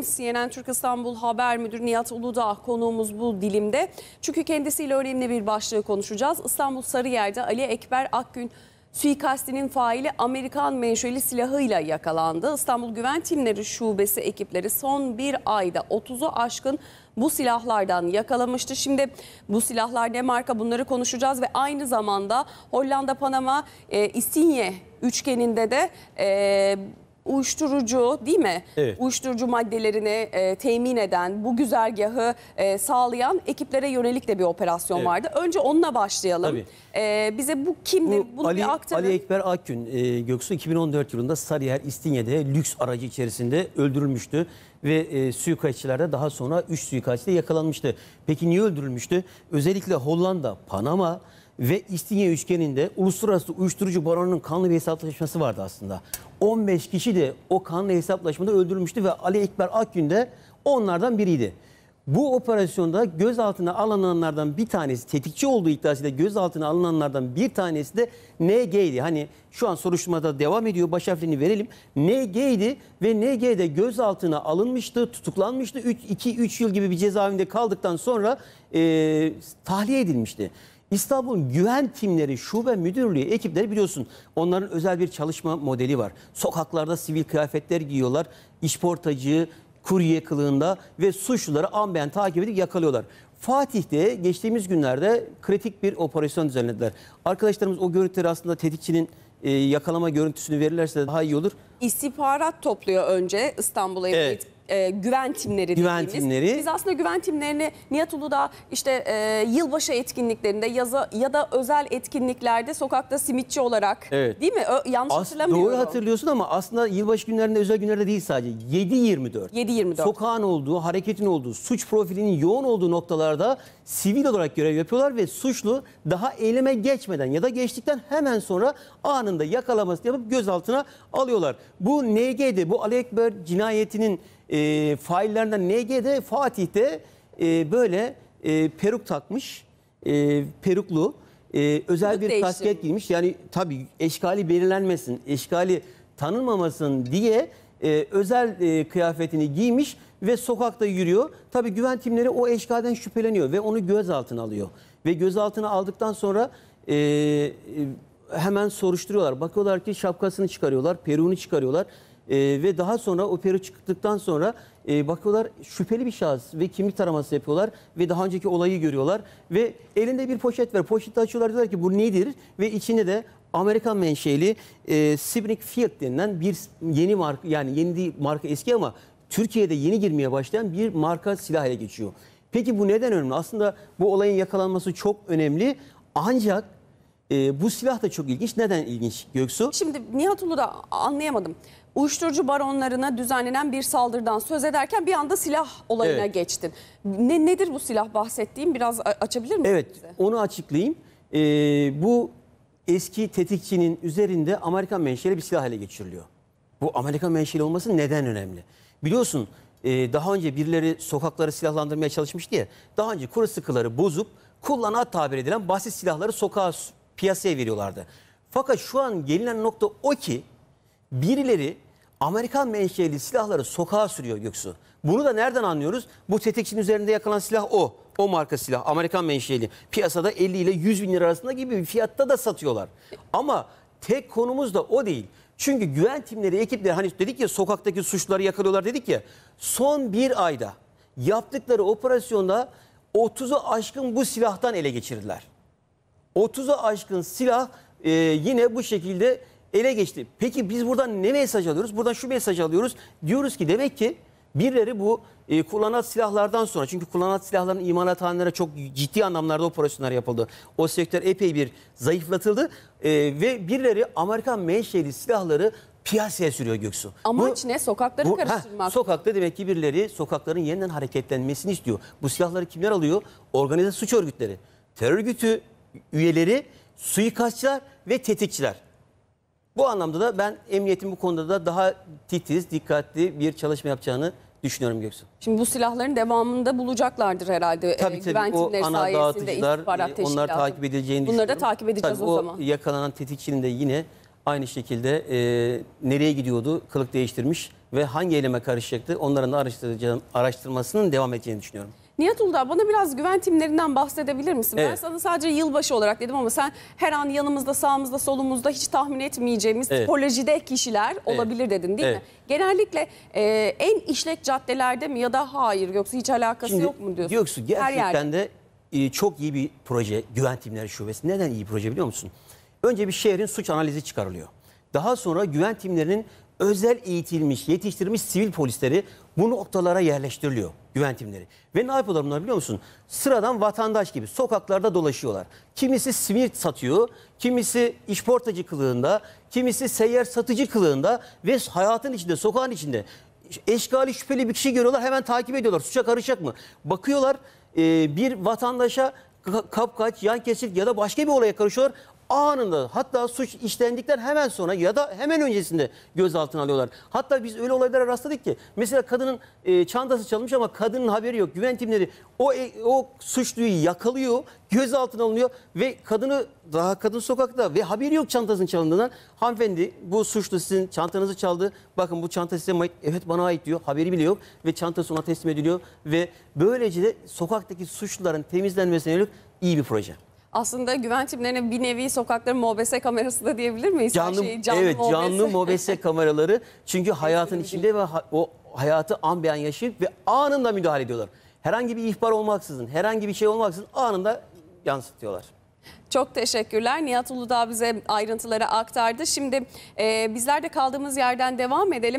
CNN Türk İstanbul Haber Müdürü Nihat Uludağ konuğumuz bu dilimde. Çünkü kendisiyle önemli bir başlığı konuşacağız. İstanbul Sarıyer'de Ali Ekber Akgün suikastinin faili Amerikan menşeli silahıyla yakalandı. İstanbul Güven Timleri Şubesi ekipleri son bir ayda 30'u aşkın bu silahlardan yakalamıştı. Şimdi bu silahlar ne marka bunları konuşacağız ve aynı zamanda Hollanda, Panama, e, İstinye üçgeninde de... E, uyuşturucu değil mi? Evet. Uyuşturucu maddelerini e, temin eden, bu güzergahı e, sağlayan ekiplere yönelik de bir operasyon Evet. vardı. Önce onunla başlayalım. E, bize bu kimdi? Bu Bunu Ali, bir aktarın. Ali Ekber Akgün e, Göksu 2014 yılında Sarıyer İstinye'de lüks aracı içerisinde öldürülmüştü. Ve e, suikastçilerde daha sonra 3 suikastçı da yakalanmıştı. Peki niye öldürülmüştü? Özellikle Hollanda, Panama ve İstinye üçgeninde uluslararası uyuşturucu baronunun kanlı bir hesaplaşması vardı aslında. 15 kişi de o kanlı hesaplaşmada öldürmüştü ve Ali Ekber Akgün de onlardan biriydi. Bu operasyonda gözaltına alınanlardan bir tanesi tetikçi olduğu iddiasıyla gözaltına alınanlardan bir tanesi de NG'ydi. Hani şu an soruşturmada devam ediyor baş harflerini verelim. NG'ydi ve NG de gözaltına alınmıştı, tutuklanmıştı. 2-3 yıl gibi bir cezaevinde kaldıktan sonra e, tahliye edilmişti. İstanbul'un güven timleri, şube müdürlüğü ekipleri biliyorsun onların özel bir çalışma modeli var. Sokaklarda sivil kıyafetler giyiyorlar. İşportacı, kurye kılığında ve suçluları amben takip edip yakalıyorlar. Fatih'te geçtiğimiz günlerde kritik bir operasyon düzenlediler. Arkadaşlarımız o görüntüleri aslında tetikçinin e, yakalama görüntüsünü verirlerse daha iyi olur. İstihbarat topluyor önce İstanbul'a evet e, güven timleri güven dediğimiz. Timleri. Biz aslında güven timlerini Nihat Uludağ işte e, yılbaşı etkinliklerinde yaza, ya da özel etkinliklerde sokakta simitçi olarak evet. değil mi? Ö, yanlış As hatırlamıyorum. Doğru hatırlıyorsun ama aslında yılbaşı günlerinde özel günlerde değil sadece 7-24. 7-24. Sokağın olduğu, hareketin olduğu, suç profilinin yoğun olduğu noktalarda sivil olarak görev yapıyorlar ve suçlu daha eyleme geçmeden ya da geçtikten hemen sonra anında yakalaması yapıp gözaltına alıyorlar. Bu NG'de bu Ali Ekber cinayetinin e, ee, faillerinden NG'de Fatih'te e, böyle e, peruk takmış, e, peruklu e, özel Kılık bir değiştirmiş. kasket giymiş. Yani tabi eşkali belirlenmesin, eşkali tanınmamasın diye e, özel e, kıyafetini giymiş ve sokakta yürüyor. Tabi güven timleri o eşkalden şüpheleniyor ve onu gözaltına alıyor. Ve gözaltına aldıktan sonra e, e hemen soruşturuyorlar. Bakıyorlar ki şapkasını çıkarıyorlar, peruğunu çıkarıyorlar. E, ve daha sonra operi çıktıktan sonra e, bakıyorlar şüpheli bir şahıs ve kimlik taraması yapıyorlar ve daha önceki olayı görüyorlar ve elinde bir poşet var. Poşeti açıyorlar diyorlar ki bu nedir ve içinde de Amerikan menşeli e, Sibnik Fiat denilen bir yeni marka yani yeni değil, marka eski ama Türkiye'de yeni girmeye başlayan bir marka silah ele geçiyor. Peki bu neden önemli? Aslında bu olayın yakalanması çok önemli. Ancak e, bu silah da çok ilginç. Neden ilginç Göksu? Şimdi Nihat Ulu da anlayamadım. Uyuşturucu baronlarına düzenlenen bir saldırıdan söz ederken bir anda silah olayına evet. geçtin. Ne, nedir bu silah bahsettiğim? Biraz açabilir misin? Evet bize? onu açıklayayım. E, bu eski tetikçinin üzerinde Amerikan menşeli bir silah ele geçiriliyor. Bu Amerikan menşeli olması neden önemli? Biliyorsun e, daha önce birileri sokakları silahlandırmaya çalışmış diye daha önce kuru sıkıları bozup kullanat tabir edilen basit silahları sokağa piyasaya veriyorlardı. Fakat şu an gelinen nokta o ki birileri Amerikan menşeli silahları sokağa sürüyor Göksu. Bunu da nereden anlıyoruz? Bu tetikçinin üzerinde yakalan silah o. O marka silah Amerikan menşeli. Piyasada 50 ile 100 bin lira arasında gibi bir fiyatta da satıyorlar. Ama tek konumuz da o değil. Çünkü güven timleri, ekipleri hani dedik ya sokaktaki suçları yakalıyorlar dedik ya. Son bir ayda yaptıkları operasyonda 30'u aşkın bu silahtan ele geçirdiler. 30'a aşkın silah e, yine bu şekilde ele geçti. Peki biz buradan ne mesaj alıyoruz? Buradan şu mesaj alıyoruz. Diyoruz ki demek ki birileri bu e, kullanat silahlardan sonra çünkü kullanat silahların imalathanelere çok ciddi anlamlarda operasyonlar yapıldı. O sektör epey bir zayıflatıldı e, ve birileri Amerikan menşeli silahları piyasaya sürüyor Göksu. Amaç bu, ne? Sokakları bu, karıştırmak. Heh, sokakta demek ki birileri sokakların yeniden hareketlenmesini istiyor. Bu silahları kimler alıyor? Organize suç örgütleri. Terör örgütü üyeleri suikastçılar ve tetikçiler. Bu anlamda da ben emniyetin bu konuda da daha titiz, dikkatli bir çalışma yapacağını düşünüyorum Göksu. Şimdi bu silahların devamında bulacaklardır herhalde. E, tabii tabii Güven o ana dağıtıcılar e, onlar takip edileceğini Bunları da takip edeceğiz tabii, o, o zaman. yakalanan tetikçinin de yine aynı şekilde e, nereye gidiyordu kılık değiştirmiş ve hangi eyleme karışacaktı onların da araştırmasının devam edeceğini düşünüyorum. Nihat Uludağ bana biraz güven timlerinden bahsedebilir misin? Evet. Ben sana sadece yılbaşı olarak dedim ama sen her an yanımızda, sağımızda, solumuzda hiç tahmin etmeyeceğimiz evet. tipolojide kişiler evet. olabilir dedin değil evet. mi? Genellikle e, en işlek caddelerde mi ya da hayır yoksa hiç alakası Şimdi, yok mu diyorsun? Yoksa gerçekten de e, çok iyi bir proje güven timleri şubesi. Neden iyi proje biliyor musun? Önce bir şehrin suç analizi çıkarılıyor. Daha sonra güven timlerinin özel eğitilmiş, yetiştirmiş sivil polisleri bu noktalara yerleştiriliyor güven Ve ne yapıyorlar bunlar biliyor musun? Sıradan vatandaş gibi sokaklarda dolaşıyorlar. Kimisi simit satıyor, kimisi işportacı kılığında, kimisi seyyar satıcı kılığında ve hayatın içinde, sokağın içinde eşgali şüpheli bir kişi görüyorlar hemen takip ediyorlar. Suça karışacak mı? Bakıyorlar e, bir vatandaşa kapkaç, yan kesil ya da başka bir olaya karışıyorlar anında hatta suç işlendikten hemen sonra ya da hemen öncesinde gözaltına alıyorlar. Hatta biz öyle olaylara rastladık ki mesela kadının e, çantası çalınmış ama kadının haberi yok. Güven timleri o e, o suçluyu yakalıyor, gözaltına alınıyor ve kadını daha kadın sokakta ve haberi yok çantasının çalındığından. Hanımefendi bu suçlu sizin çantanızı çaldı. Bakın bu çanta size Evet bana ait diyor. Haberi bile yok ve çantası ona teslim ediliyor ve böylece de sokaktaki suçluların temizlenmesine yönelik iyi bir proje aslında güven timlerine bir nevi sokakların mobese kamerası da diyebilir miyiz? Canlı, şeyi canlı evet mobese. canlı mobese kameraları çünkü hayatın içinde ve o hayatı an beyan yaşayıp ve anında müdahale ediyorlar. Herhangi bir ihbar olmaksızın, herhangi bir şey olmaksızın anında yansıtıyorlar. Çok teşekkürler. Nihat Uludağ bize ayrıntıları aktardı. Şimdi e, bizler de kaldığımız yerden devam edelim.